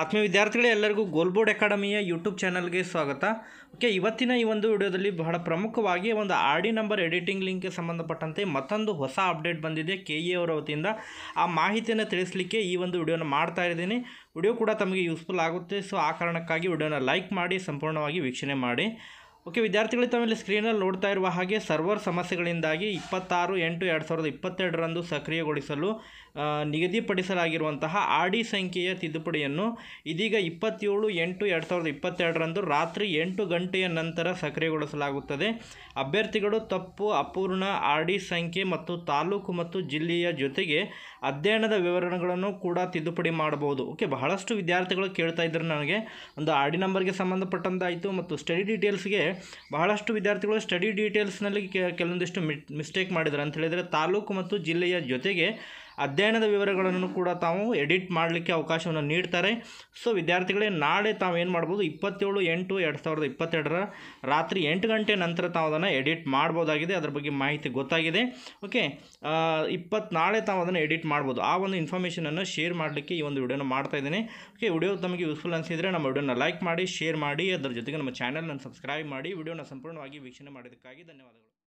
ಆತ್ಮೀಯ ವಿದ್ಯಾರ್ಥಿಗಳೇ ಎಲ್ಲರಿಗೂ ಗೋಲ್ಬೋರ್ಡ್ ಅಕಾಡೆಮಿಯ ಯೂಟ್ಯೂಬ್ ಚಾನಲ್ಗೆ ಸ್ವಾಗತ ಓಕೆ ಇವತ್ತಿನ ಈ ಒಂದು ವಿಡಿಯೋದಲ್ಲಿ ಬಹಳ ಪ್ರಮುಖವಾಗಿ ಒಂದು ಆರ್ ಡಿ ನಂಬರ್ ಎಡಿಟಿಂಗ್ ಲಿಂಕ್ಗೆ ಸಂಬಂಧಪಟ್ಟಂತೆ ಮತ್ತೊಂದು ಹೊಸ ಅಪ್ಡೇಟ್ ಬಂದಿದೆ ಕೆ ಇ ಅವರ ವತಿಯಿಂದ ಆ ಮಾಹಿತಿಯನ್ನು ತಿಳಿಸಲಿಕ್ಕೆ ಈ ಒಂದು ವಿಡಿಯೋನ ಮಾಡ್ತಾ ಇದ್ದೀನಿ ವಿಡಿಯೋ ಕೂಡ ತಮಗೆ ಯೂಸ್ಫುಲ್ ಆಗುತ್ತೆ ಸೊ ಆ ಕಾರಣಕ್ಕಾಗಿ ವಿಡಿಯೋನ ಲೈಕ್ ಮಾಡಿ ಸಂಪೂರ್ಣವಾಗಿ ವೀಕ್ಷಣೆ ಮಾಡಿ ಓಕೆ ವಿದ್ಯಾರ್ಥಿಗಳು ತಮ್ಮಲ್ಲಿ ಸ್ಕ್ರೀನಲ್ಲಿ ನೋಡ್ತಾ ಇರುವ ಹಾಗೆ ಸರ್ವರ್ ಸಮಸ್ಯೆಗಳಿಂದಾಗಿ ಇಪ್ಪತ್ತಾರು ಎಂಟು ಎರಡು ಸಾವಿರದ ಇಪ್ಪತ್ತೆರಡರಂದು ಸಕ್ರಿಯಗೊಳಿಸಲು ನಿಗದಿಪಡಿಸಲಾಗಿರುವಂತಹ ಆರ್ ಡಿ ಸಂಖ್ಯೆಯ ತಿದ್ದುಪಡಿಯನ್ನು ಇದೀಗ ಇಪ್ಪತ್ತೇಳು ಎಂಟು ಎರಡು ಸಾವಿರದ ಇಪ್ಪತ್ತೆರಡರಂದು ರಾತ್ರಿ ಎಂಟು ಗಂಟೆಯ ನಂತರ ಸಕ್ರಿಯಗೊಳಿಸಲಾಗುತ್ತದೆ ಅಭ್ಯರ್ಥಿಗಳು ತಪ್ಪು ಅಪೂರ್ಣ ಆರ್ ಡಿ ಸಂಖ್ಯೆ ಮತ್ತು ತಾಲೂಕು ಮತ್ತು ಜಿಲ್ಲೆಯ ಜೊತೆಗೆ ಅಧ್ಯಯನದ ವಿವರಣೆಗಳನ್ನು ಕೂಡ ತಿದ್ದುಪಡಿ ಮಾಡಬಹುದು ಓಕೆ ಬಹಳಷ್ಟು ವಿದ್ಯಾರ್ಥಿಗಳು ಕೇಳ್ತಾ ಇದ್ದರು ನನಗೆ ಒಂದು ಆರ್ ಡಿ ನಂಬರ್ಗೆ ಸಂಬಂಧಪಟ್ಟಂತಾಯಿತು ಮತ್ತು ಸ್ಟಡಿ ಡೀಟೇಲ್ಸ್ಗೆ ಬಹಳಷ್ಟು ವಿದ್ಯಾರ್ಥಿಗಳು ಸ್ಟಡಿ ಡೀಟೇಲ್ಸ್ನಲ್ಲಿ ಕೆಲವೊಂದಿಷ್ಟು ಮಿಸ್ಟೇಕ್ ಮಾಡಿದ್ದಾರೆ ಅಂತ ಹೇಳಿದರೆ ತಾಲೂಕು ಮತ್ತು ಜಿಲ್ಲೆಯ ಜೊತೆಗೆ ಅಧ್ಯಯನದ ವಿವರಗಳನ್ನು ಕೂಡ ತಾವು ಎಡಿಟ್ ಮಾಡಲಿಕ್ಕೆ ಅವಕಾಶವನ್ನು ನೀಡ್ತಾರೆ ಸೊ ವಿದ್ಯಾರ್ಥಿಗಳೇ ನಾಳೆ ತಾವು ಏನು ಮಾಡ್ಬೋದು ಇಪ್ಪತ್ತೇಳು ಎಂಟು ಎರಡು ಸಾವಿರದ ಇಪ್ಪತ್ತೆರಡರ ರಾತ್ರಿ ಎಂಟು ಗಂಟೆ ನಂತರ ತಾವು ಅದನ್ನು ಎಡಿಟ್ ಮಾಡ್ಬೋದಾಗಿದೆ ಅದರ ಬಗ್ಗೆ ಮಾಹಿತಿ ಗೊತ್ತಾಗಿದೆ ಓಕೆ ಇಪ್ಪತ್ತು ನಾಳೆ ತಾವು ಅದನ್ನು ಎಡಿಟ್ ಮಾಡ್ಬೋದು ಆ ಒಂದು ಇನ್ಫಾರ್ಮೇಷನನ್ನು ಶೇರ್ ಮಾಡಲಿಕ್ಕೆ ಈ ಒಂದು ವಿಡಿಯೋನ ಮಾಡ್ತಾ ಇದ್ದೀನಿ ಓಕೆ ವಿಡಿಯೋ ತಮಗೆ ಯೂಸ್ಫುಲ್ ಅನಿಸಿದರೆ ನಮ್ಮ ವಿಡಿಯೋನ ಲೈಕ್ ಮಾಡಿ ಶೇರ್ ಮಾಡಿ ಅದರ ಜೊತೆಗೆ ನಮ್ಮ ಚಾನಲ್ನ ಸಬ್ಸ್ಕ್ರೈಬ್ ಮಾಡಿ ವಿಡಿಯೋನ ಸಂಪೂರ್ಣವಾಗಿ ವೀಕ್ಷಣೆ ಮಾಡಿದ್ದಕ್ಕಾಗಿ ಧನ್ಯವಾದಗಳು